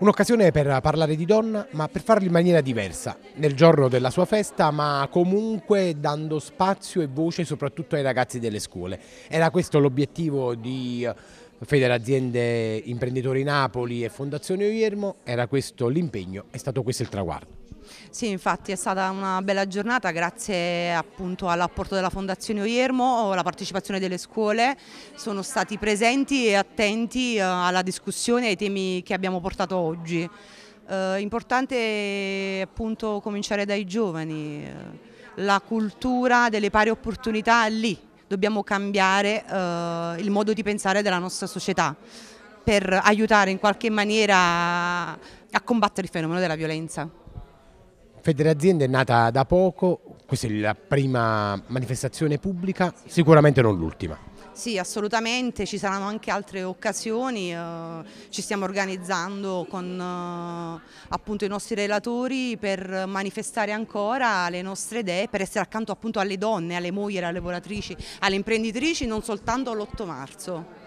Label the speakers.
Speaker 1: Un'occasione per parlare di donna, ma per farlo in maniera diversa, nel giorno della sua festa, ma comunque dando spazio e voce soprattutto ai ragazzi delle scuole. Era questo l'obiettivo di eh, Federaziende Imprenditori Napoli e Fondazione Uiermo, era questo l'impegno, è stato questo il traguardo.
Speaker 2: Sì, infatti è stata una bella giornata grazie appunto all'apporto della Fondazione Oiermo, alla partecipazione delle scuole, sono stati presenti e attenti eh, alla discussione e ai temi che abbiamo portato oggi. Eh, importante appunto cominciare dai giovani, eh, la cultura delle pari opportunità lì, dobbiamo cambiare eh, il modo di pensare della nostra società per aiutare in qualche maniera a combattere il fenomeno della violenza.
Speaker 1: Federazienda è nata da poco, questa è la prima manifestazione pubblica, sicuramente non l'ultima.
Speaker 2: Sì, assolutamente, ci saranno anche altre occasioni, eh, ci stiamo organizzando con eh, appunto, i nostri relatori per manifestare ancora le nostre idee, per essere accanto appunto, alle donne, alle mogli, alle lavoratrici, alle imprenditrici, non soltanto l'8 marzo.